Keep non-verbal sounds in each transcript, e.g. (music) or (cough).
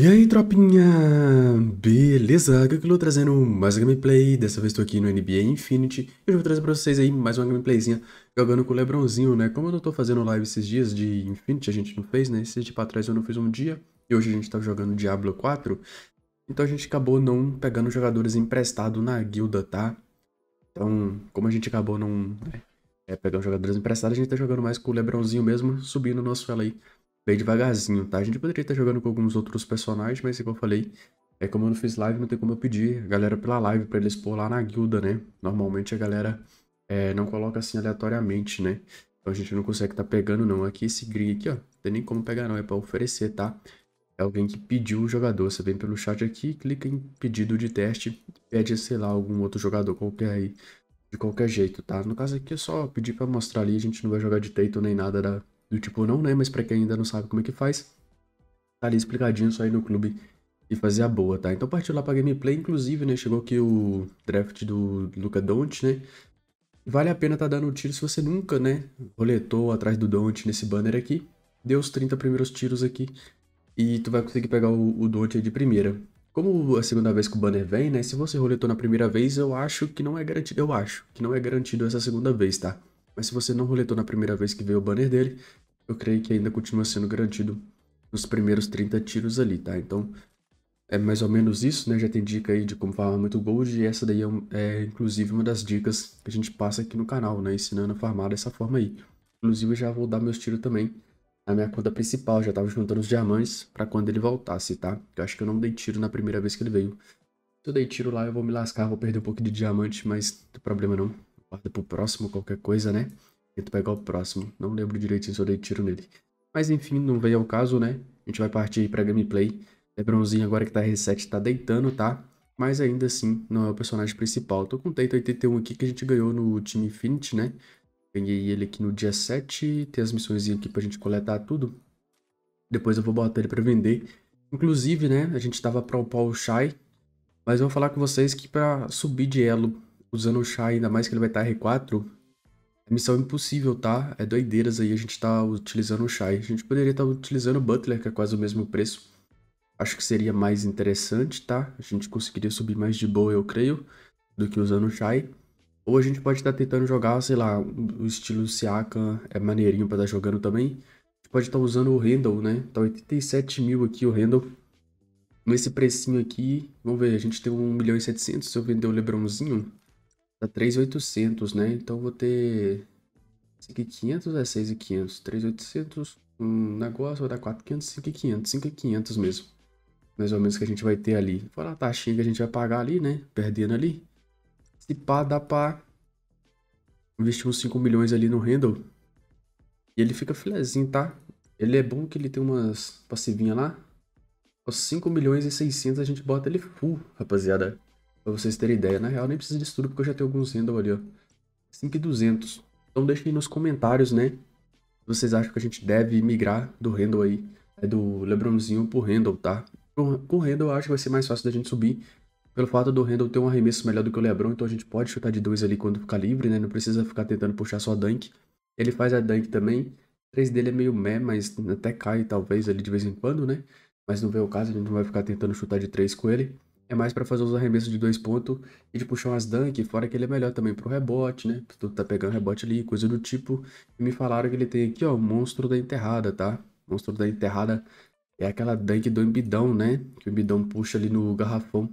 E aí, tropinha! Beleza? Aqui eu é tô trazendo mais gameplay, dessa vez estou aqui no NBA Infinity. Eu vou trazer para vocês aí mais uma gameplayzinha jogando com o Lebronzinho, né? Como eu não tô fazendo live esses dias de Infinity, a gente não fez, né? Esse dia para trás eu não fiz um dia, e hoje a gente tá jogando Diablo 4. Então a gente acabou não pegando jogadores emprestados na guilda, tá? Então, como a gente acabou não né, é, pegando jogadores emprestados, a gente tá jogando mais com o Lebronzinho mesmo, subindo o nosso elo aí bem devagarzinho, tá? A gente poderia estar jogando com alguns outros personagens, mas como eu falei, é como eu não fiz live, não tem como eu pedir a galera pela live para eles pôr lá na guilda, né? Normalmente a galera é, não coloca assim aleatoriamente, né? Então a gente não consegue estar tá pegando não. Aqui esse green aqui, ó, não tem nem como pegar não, é para oferecer, tá? É alguém que pediu o jogador. Você vem pelo chat aqui, clica em pedido de teste, pede, sei lá, algum outro jogador qualquer aí, de qualquer jeito, tá? No caso aqui é só pedir para mostrar ali, a gente não vai jogar de Taito nem nada da, do tipo não, né? Mas para quem ainda não sabe como é que faz, tá ali explicadinho só aí no clube e fazer a boa, tá? Então partiu lá pra gameplay, inclusive, né? Chegou aqui o draft do Luca Don't né? Vale a pena tá dando um tiro se você nunca, né? Roletou atrás do Don't nesse banner aqui. Deu os 30 primeiros tiros aqui e tu vai conseguir pegar o, o aí de primeira. Como a segunda vez que o banner vem, né? Se você roletou na primeira vez, eu acho que não é garantido. Eu acho que não é garantido essa segunda vez, tá? mas se você não roletou na primeira vez que veio o banner dele, eu creio que ainda continua sendo garantido nos primeiros 30 tiros ali, tá? Então, é mais ou menos isso, né? Já tem dica aí de como farmar muito gold, e essa daí é, é inclusive uma das dicas que a gente passa aqui no canal, né? Ensinando a farmar dessa forma aí. Inclusive, eu já vou dar meus tiros também na minha conta principal, já tava juntando os diamantes para quando ele voltasse, tá? Eu acho que eu não dei tiro na primeira vez que ele veio. Se eu dei tiro lá, eu vou me lascar, vou perder um pouco de diamante, mas não tem problema não. Guarda pro próximo qualquer coisa, né? Tento pegar o próximo. Não lembro direitinho se eu dei tiro nele. Mas enfim, não veio ao caso, né? A gente vai partir pra gameplay. Lebronzinho agora que tá reset tá deitando, tá? Mas ainda assim, não é o personagem principal. Tô com o Taito 81 aqui que a gente ganhou no time Infinity, né? Ganhei ele aqui no dia 7. Tem as missões aqui pra gente coletar tudo. Depois eu vou botar ele pra vender. Inclusive, né? A gente tava pra upar o Shai. Mas eu vou falar com vocês que pra subir de elo usando o chá, ainda mais que ele vai estar R4, é missão impossível, tá? É doideiras aí a gente tá utilizando o Shai. A gente poderia estar tá utilizando o Butler, que é quase o mesmo preço. Acho que seria mais interessante, tá? A gente conseguiria subir mais de boa, eu creio, do que usando o Shai. Ou a gente pode estar tá tentando jogar, sei lá, o estilo Siakam é maneirinho para estar tá jogando também. A gente pode estar tá usando o Randall, né? Tá 87 mil aqui o Randall. Nesse precinho aqui, vamos ver, a gente tem 1 milhão e 700 se eu vender o Lebronzinho. Dá tá 3,800, né? Então eu vou ter... Esse aqui 500 é 6,500. 3,800, um negócio vai dar 4,500, 5,500. 5,500 mesmo. Mais ou menos que a gente vai ter ali. Fora a taxinha que a gente vai pagar ali, né? Perdendo ali. Se pá, dá pra investir uns 5 milhões ali no handle. E ele fica filezinho, tá? Ele é bom que ele tem umas passivinhas lá. Os 5 milhões e 600 a gente bota ele full, rapaziada. Pra vocês terem ideia. Na real, nem precisa de estudo, porque eu já tenho alguns handle ali, ó. 5200. Então deixem nos comentários, né? Vocês acham que a gente deve migrar do handle aí, é do Lebronzinho pro handle, tá? Com o handle eu acho que vai ser mais fácil da gente subir, pelo fato do handle ter um arremesso melhor do que o Lebron, então a gente pode chutar de dois ali quando ficar livre, né? Não precisa ficar tentando puxar só a dunk. Ele faz a dunk também. 3 dele é meio meh, mas até cai talvez ali de vez em quando, né? Mas não vê o caso, a gente não vai ficar tentando chutar de 3 com ele é mais para fazer os arremessos de dois pontos e de puxar umas dunk, fora que ele é melhor também pro rebote, né? Porque tu tá pegando rebote ali, coisa do tipo. E me falaram que ele tem aqui, ó, monstro da enterrada, tá? Monstro da enterrada é aquela dunk do embidão, né? Que o embidão puxa ali no garrafão.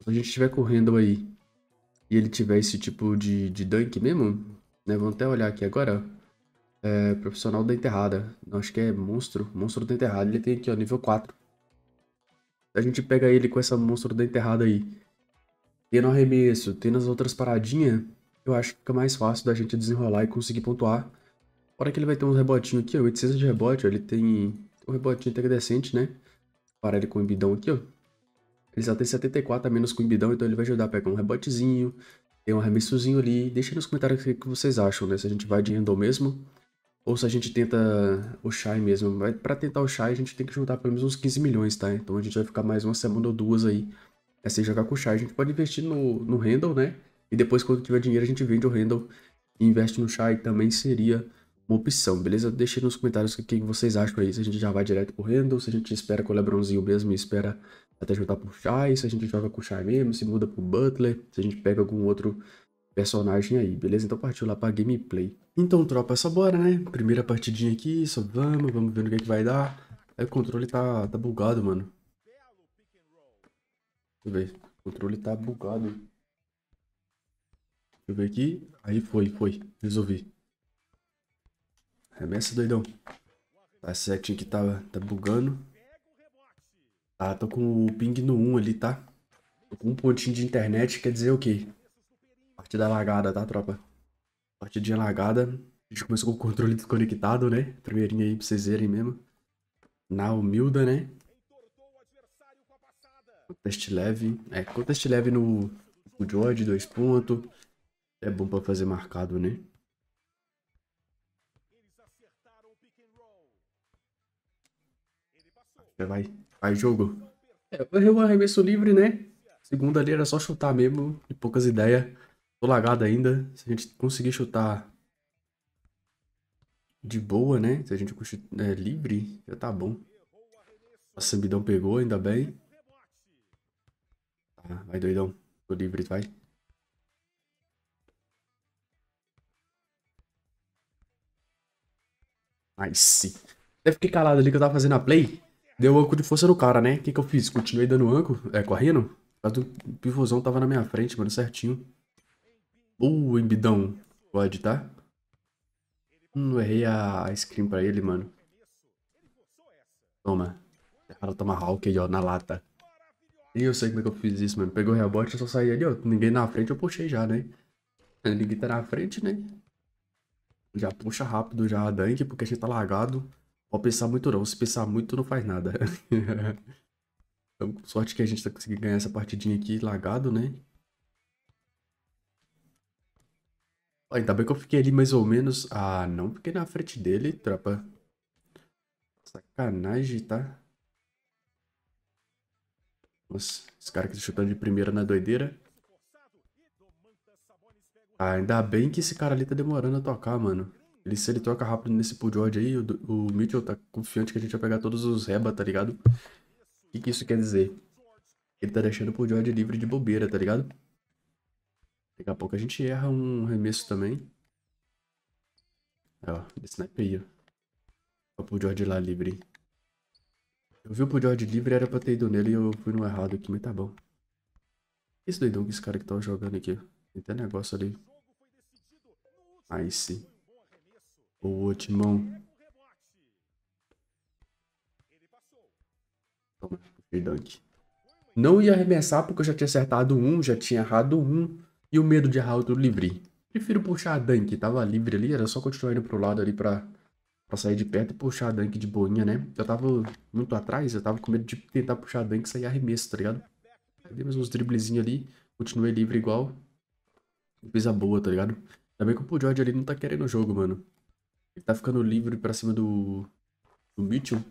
Se a gente estiver correndo aí e ele tiver esse tipo de, de dunk mesmo, né? Vamos até olhar aqui agora, é, profissional da enterrada. Acho que é monstro, monstro da enterrada. Ele tem aqui, ó, nível 4 a gente pega ele com essa monstro da enterrada aí, tendo arremesso, tendo as outras paradinhas, eu acho que fica mais fácil da gente desenrolar e conseguir pontuar. Fora que ele vai ter uns rebotinhos aqui, ó, 800 de rebote, ó, ele tem um rebotinho até decente, né? Para ele com o embidão aqui, ó. Ele só tem 74 a menos com o embidão, então ele vai ajudar a pegar um rebotezinho, tem um arremessozinho ali. Deixa aí nos comentários o que vocês acham, né? Se a gente vai de handle mesmo ou se a gente tenta o Shai mesmo. Para tentar o Shai, a gente tem que juntar pelo menos uns 15 milhões, tá? Então a gente vai ficar mais uma semana ou duas aí. É sem jogar com o Shai. A gente pode investir no, no Handle, né? E depois, quando tiver dinheiro, a gente vende o Handle e investe no Shai. Também seria uma opção, beleza? Deixe nos comentários o que vocês acham aí. Se a gente já vai direto pro Handle, se a gente espera com o Lebronzinho mesmo e espera até juntar pro Shai, se a gente joga com o Shai mesmo, se muda pro Butler, se a gente pega algum outro personagem aí, beleza? Então partiu lá pra gameplay. Então, tropa, só bora, né? Primeira partidinha aqui, só vamos, vamos ver no que, é que vai dar. Aí o controle tá, tá bugado, mano. Deixa eu ver. O controle tá bugado. Deixa eu ver aqui. Aí foi, foi. Resolvi. Remessa, doidão. Tá certinho que tá, tá bugando. ah tô com o ping no 1 ali, tá? Tô com um pontinho de internet, quer dizer o okay. quê? Partida lagada, tá, tropa? Partidinha lagada. A gente começou com o controle desconectado, né? Primeirinha aí pra vocês verem mesmo. Na humilda, né? Contest leve. É, contest leve no, no George, dois pontos. É bom pra fazer marcado, né? Já vai. Vai, jogo. É, eu o arremesso livre, né? Segunda ali era só chutar mesmo, de poucas ideias. Tô lagado ainda. Se a gente conseguir chutar de boa, né? Se a gente é, livre, já tá bom. A sambidão pegou, ainda bem. Tá, vai doidão. Tô livre, vai. Nice. Até fiquei calado ali que eu tava fazendo a play. Deu um anco de força no cara, né? O que que eu fiz? Continuei dando anco, é, correndo. O pivôzão tava na minha frente, mano, certinho. Uh, embidão. Pode, tá? Hum, errei a screen pra ele, mano. Toma. Ela toma Hawk aí, ó, na lata. E eu sei como é que eu fiz isso, mano. Pegou o rebote, eu só saí ali, ó. Ninguém na frente, eu puxei já, né? Ninguém tá na frente, né? Já puxa rápido já a Dank, porque a gente tá largado. Pode pensar muito não. Se pensar muito, não faz nada. (laughs) então, sorte que a gente tá conseguindo ganhar essa partidinha aqui lagado né? Ainda bem que eu fiquei ali mais ou menos... Ah, não fiquei na frente dele, tropa. Sacanagem, tá? Nossa, esse cara aqui tá chutando de primeira na doideira. Ah, ainda bem que esse cara ali tá demorando a tocar, mano. Ele, se ele toca rápido nesse pull aí, o, o Mitchell tá confiante que a gente vai pegar todos os reba, tá ligado? O que, que isso quer dizer? Ele tá deixando o pull livre de bobeira, tá ligado? Daqui a pouco a gente erra um remesso também. Ó, snipeia. É o Pujord lá livre. Eu vi o Pujord livre, era pra ter ido nele e eu fui no errado aqui, mas tá bom. Esse doidão que esse cara que tava tá jogando aqui. Tem até negócio ali. Aí sim. o Otimão Toma, Dunk. Não ia arremessar porque eu já tinha acertado um, já tinha errado um e o medo de errar outro livre. Prefiro puxar a Dunk, tava livre ali, era só continuar indo pro lado ali pra, pra sair de perto e puxar a Dunk de boinha, né? Eu tava muito atrás, eu tava com medo de tentar puxar a Dunk e sair arremesso, tá ligado? Dei mais uns driblezinhos ali, continuei livre igual. coisa boa, tá ligado? Ainda bem que o Pujod ali não tá querendo o jogo, mano. Ele tá ficando livre pra cima do, do Mitchell.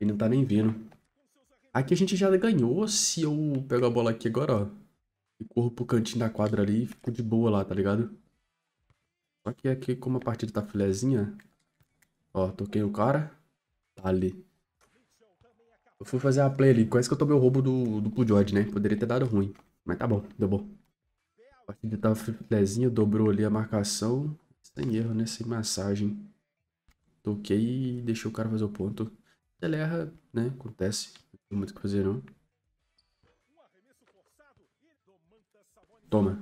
Ele não tá nem vendo. Aqui a gente já ganhou, se eu pego a bola aqui agora, ó. E corro pro cantinho da quadra ali e fico de boa lá, tá ligado? Só que aqui, como a partida tá filezinha... Ó, toquei o cara. Tá ali. Eu fui fazer a play ali. Quase que eu tomei o roubo do, do Pujod, né? Poderia ter dado ruim. Mas tá bom, deu bom. A partida tava filezinha, dobrou ali a marcação. Sem erro, né? Sem massagem. Toquei e deixei o cara fazer o ponto. Ele erra, né? Acontece. Não tem muito o que fazer, não. Toma.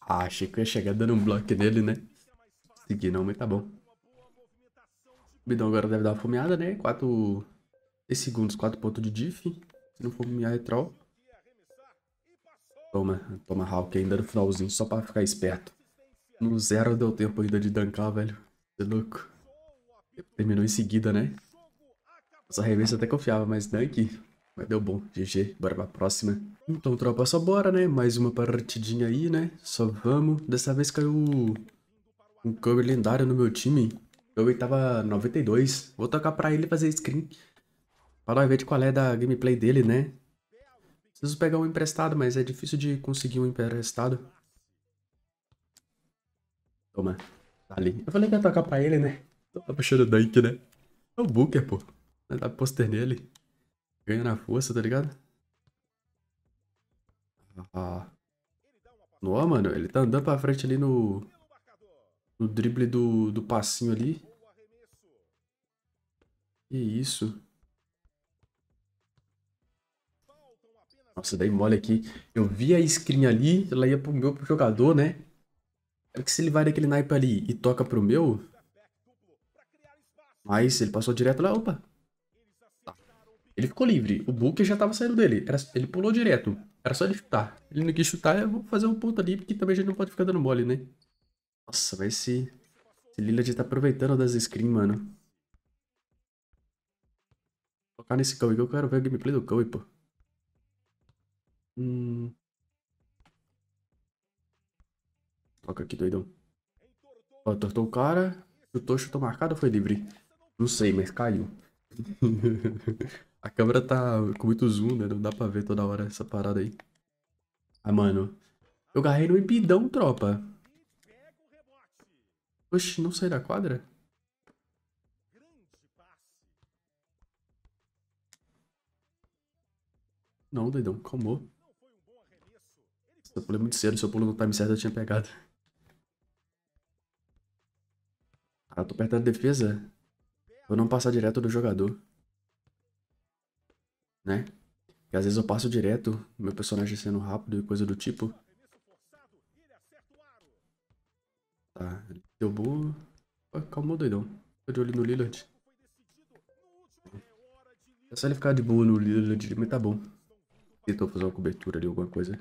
Ah, achei que eu ia chegar dando um bloco nele, né? Segui não, mas tá bom. O bidão então agora deve dar uma fomeada, né? 4... segundos, 4 pontos de diff. Se não fomear, é troll. Toma, toma Hawk ainda no finalzinho, só pra ficar esperto. No zero deu tempo ainda de dankar, velho. Você é louco. Terminou em seguida, né? Essa remessa até confiava, mas dunk mas deu bom, GG, bora pra próxima. Então, tropa, só bora, né? Mais uma partidinha aí, né? Só vamos. Dessa vez caiu um cover lendário no meu time. Eu tava 92. Vou tocar pra ele fazer screen. Pra ver de qual é da gameplay dele, né? Preciso pegar um emprestado, mas é difícil de conseguir um emprestado. Toma. Tá ali. Eu falei que ia tocar pra ele, né? Tô puxando o Dunk, né? É o Booker, pô. Dá poster nele ganha na força, tá ligado? Ah. Noa, mano, ele tá andando pra frente ali no... No drible do, do passinho ali. Que isso. Nossa, daí mole aqui. Eu vi a screen ali, ela ia pro meu pro jogador, né? É que se ele vai daquele naipe ali e toca pro meu... Mas ele passou direto lá, opa, ele ficou livre. O Booker já tava saindo dele. Era, ele pulou direto. Era só ele chutar. Ele não quis chutar, eu vou fazer um ponto ali, porque também a gente não pode ficar dando mole, né? Nossa, vai se... Esse Lillard tá aproveitando das screens, mano. Vou focar nesse Cauê que eu quero ver o gameplay do Cauê, pô. Hum... Toca aqui, doidão. Ó, tortou o cara. Chutou, chutou marcado ou foi livre? Não sei, mas caiu. (laughs) A câmera tá com muito zoom, né? Não dá pra ver toda hora essa parada aí. Ah, mano. Eu garrei no embidão, tropa. Oxi, não saí da quadra? Não, doidão, calmou. Eu pulei é muito cedo, se eu pulo no time tá certo eu tinha pegado. Ah, eu tô perto da defesa. Vou não passar direto do jogador né? E às vezes eu passo direto, meu personagem sendo rápido e coisa do tipo. Tá, deu boa. Calma doidão. Tô de olho no Lillard. É só ele ficar de boa no Lillard, mas tá bom. Tentou fazer uma cobertura ali, alguma coisa.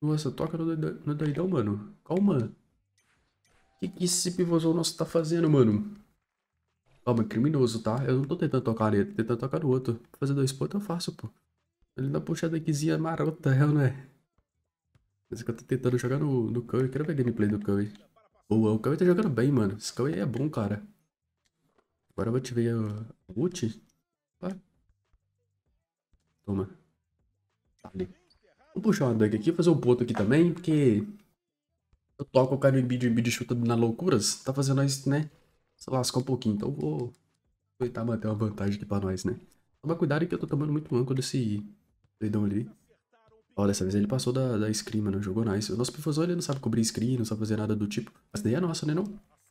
Nossa, toca no doidão, no doidão mano. Calma. O que, que esse pivôzão nosso tá fazendo, mano? Toma, criminoso, tá? Eu não tô tentando tocar ali, tô tentando tocar no outro. Fazer dois pontos eu faço, pô. Ele dá a puxadaquinha marota, real, é não é? Mas é que eu tô tentando jogar no, no Curry. Quero ver gameplay do Curry. Boa, o Curry tá jogando bem, mano. Esse Curry é bom, cara. Agora eu vou te ver a ult. Toma. Ali. Vou puxar uma dunk aqui, fazer um ponto aqui também, porque... Eu toco o cara no Embiid, o Embiid chuta na loucuras. Tá fazendo nós, né? se lascar um pouquinho. Então vou tentar manter uma vantagem aqui pra nós, né? Toma cuidado que eu tô tomando muito manco desse doidão ali. Ó, dessa vez ele passou da, da escrima, não né? jogou nice. O nosso professor ele não sabe cobrir screen, não sabe fazer nada do tipo. Mas daí é nossa, né não?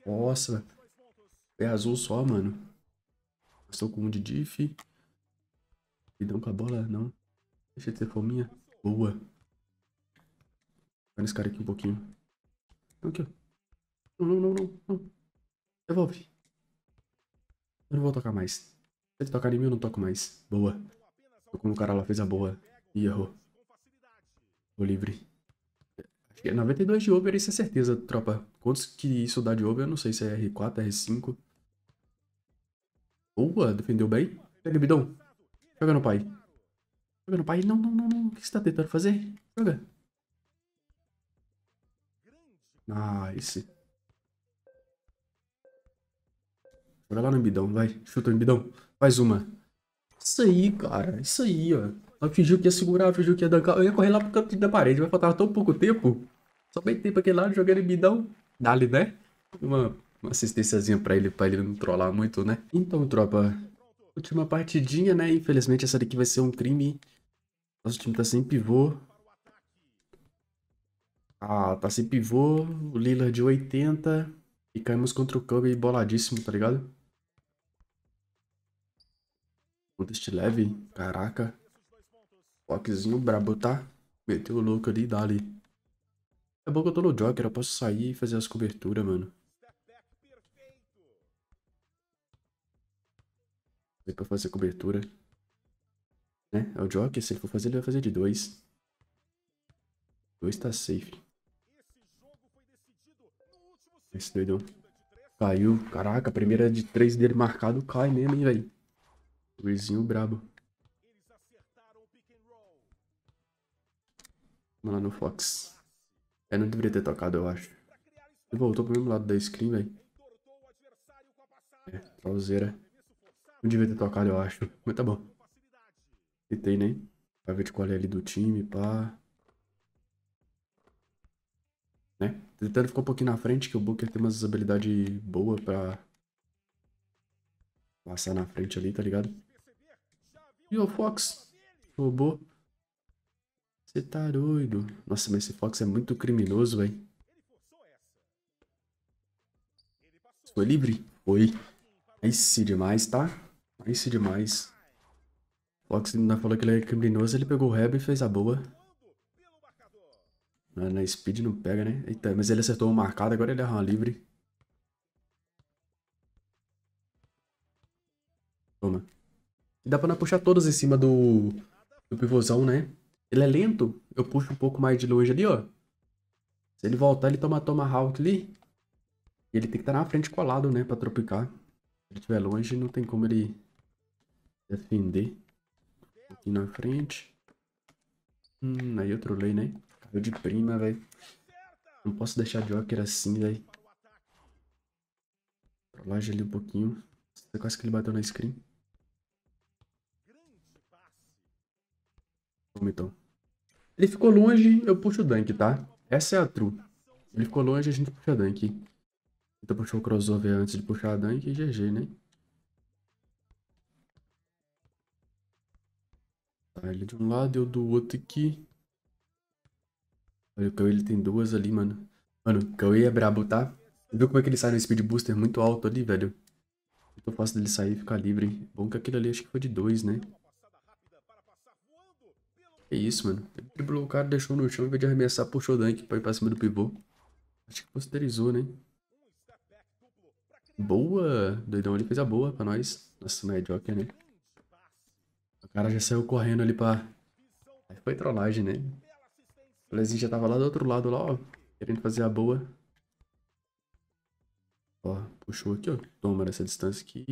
Nossa. É azul só, mano. Estou com um de diff. Cuidão com a bola, não. Deixa de ser fominha. Boa. Vai nesse cara aqui um pouquinho. Aqui, ó. Não, não, não, não, não devolve Eu não vou tocar mais. Se ele tocar em mim, eu não toco mais. Boa. Tô como o cara lá fez a boa. E errou. Tô livre. Acho que é 92 de over, isso é certeza, tropa. Quantos que isso dá de over? Eu não sei se é R4, R5. Boa, defendeu bem. Pega, bidão. Joga no pai. Joga no pai. Não, não, não, não. O que você tá tentando fazer? Joga. Nice. Bora lá no embidão, vai. Chuta o embidão, Faz uma. Isso aí, cara. Isso aí, ó. Ela fingiu que ia segurar, fingiu que ia dançar. Eu ia correr lá pro canto da parede, vai faltar tão pouco tempo. Só bem tempo aquele lado jogando em dá Dali, né? Uma, uma assistênciazinha pra ele, pra ele não trollar muito, né? Então, tropa. Última partidinha, né? Infelizmente essa daqui vai ser um crime. Nosso time tá sem pivô. Ah, tá sem pivô. O Lillard de 80. E caímos contra o Cub boladíssimo, tá ligado? Modest leve, caraca. boxezinho, brabo, tá? Meteu o louco ali e dá ali. É bom que eu tô no Joker, eu posso sair e fazer as coberturas, mano. Dá pra fazer cobertura. Né? É o Joker, se ele for fazer, ele vai fazer de dois. Dois tá safe. Esse doidão. Caiu. Caraca, a primeira de três dele marcado cai mesmo, hein, velho. Luizinho brabo. Vamos lá no Fox. É, não deveria ter tocado, eu acho. Ele voltou pro mesmo lado da screen, velho. É, trauseira. Não devia ter tocado, eu acho. Mas tá bom. Citei, né? Pra ver de qual é ali do time, pá. Né? Tentando ficar um pouquinho na frente, que o Booker tem umas habilidades boas pra passar na frente ali, tá ligado? E o Fox, robô. Você tá doido. Nossa, mas esse Fox é muito criminoso, velho. Foi livre? Foi. Nice se demais, tá? Nice se demais. Fox ainda falou que ele é criminoso, ele pegou o Reb e fez a boa. Na, né, na né, speed não pega, né? Eita, mas ele acertou o marcado, agora ele é livre. Toma. E dá pra não puxar todas em cima do, do pivôzão, né? Ele é lento, eu puxo um pouco mais de longe ali, ó. Se ele voltar, ele toma toma Tomahawk ali. E ele tem que estar tá na frente colado, né? Pra tropicar. Se ele estiver longe, não tem como ele defender. Aqui na frente. Hum, aí eu trolei, né? Eu de prima, velho. Não posso deixar Joker assim, velho. Pra longe ali um pouquinho. Você tá quase que ele bateu na screen. Toma então. Ele ficou longe, eu puxo o dunk, tá? Essa é a true. Ele ficou longe, a gente puxa a dunk. Então puxou o crossover antes de puxar a dunk e GG, né? Tá, ele de um lado e eu do outro aqui. Olha, o Cauê ele tem duas ali, mano. Mano, o Cauê é brabo, tá? Você viu como é que ele sai no speed booster muito alto ali, velho? Muito fácil dele sair e ficar livre. Bom que aquilo ali acho que foi de dois, né? É isso, mano. Ele driblou o cara, deixou no chão, em vez de arremessar, puxou o dunk pra ir pra cima do pivô. Acho que posterizou, né? Boa! Doidão, ele fez a boa pra nós. Nossa, mas é Joker, né? O cara já saiu correndo ali pra... Aí foi trollagem, né? O Lezinho já tava lá do outro lado, lá, ó. Querendo fazer a boa. Ó, puxou aqui, ó. Toma nessa distância aqui.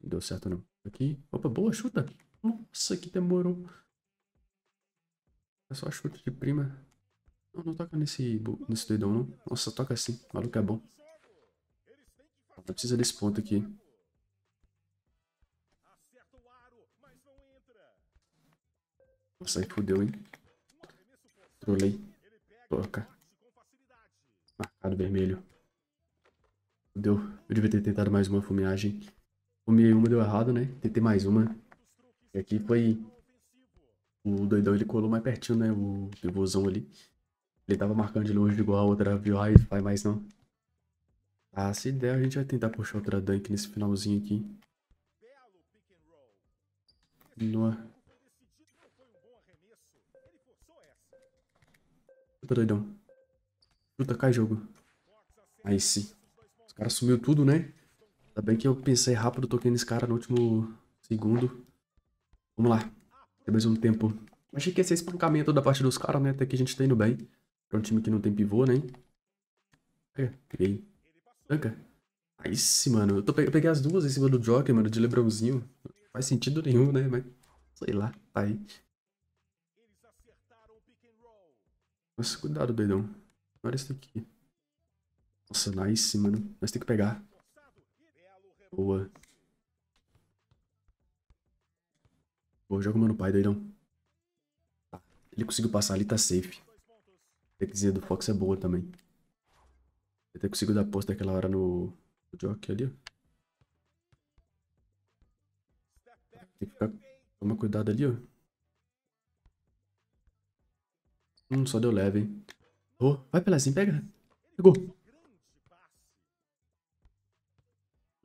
Não deu certo, não. Aqui. Opa, boa, chuta. Nossa, que demorou. É só chute de prima. Não, não toca nesse, nesse doidão, não. Nossa, toca assim. maluco é bom. Não precisa desse ponto aqui. Nossa, aí fudeu, hein? Trolei. Toca. Marcado vermelho. Fudeu. Eu devia ter tentado mais uma fumeagem. Fumei uma, deu errado, né? Tentei mais uma. E aqui foi... O doidão, ele colou mais pertinho, né? O pivôzão ali. Ele tava marcando de longe igual a outra viu Ai, faz mais não. Ah, se der, a gente vai tentar puxar outra dunk nesse finalzinho aqui. Noa. Puta doidão. Puta, cai jogo. Aí sim. Os caras sumiu tudo, né? Ainda bem que eu pensei rápido, toquei nesse cara no último segundo. Vamos lá. Tem mais um tempo. Achei que ia ser espancamento da parte dos caras, né? Até que a gente tá indo bem. Pra um time que não tem pivô, né? Pega, é, peguei. Tanca. Aí sim, mano. Eu, tô, eu peguei as duas em cima do Joker, mano, de Lebrãozinho. Não faz sentido nenhum, né? Mas sei lá, tá aí. Nossa, cuidado, doidão. Olha isso daqui. Nossa, nice, mano. Nós tem que pegar. Boa. Boa, joga o mano pai, doidão. Tá. Ele conseguiu passar ali, tá safe. que dizer do Fox é boa também. Eu até consigo dar posta daquela hora no, no Jockey ali, ó. Tem que ficar... Toma cuidado ali, ó. Hum, só deu leve, hein? Oh, vai, Pelezinho, assim, pega. Pegou.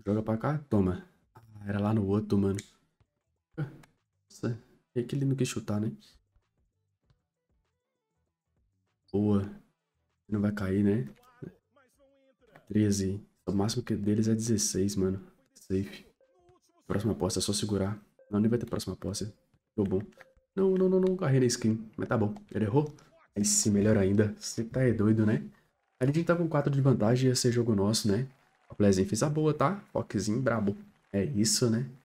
Joga pra cá, toma. Ah, era lá no outro, mano. Nossa, é que aquele não quis chutar, né? Boa. Não vai cair, né? 13. O máximo que deles é 16, mano. Safe. Próxima aposta é só segurar. Não, nem vai ter próxima aposta. Ficou bom. Não, não, não, não. Carrei na skin. Mas tá bom. Ele errou. Aí sim, melhor ainda. Você tá é doido, né? A gente tá com 4 de vantagem, ia ser jogo nosso, né? A Plezinha fez a boa, tá? Foquezinho brabo. É isso, né?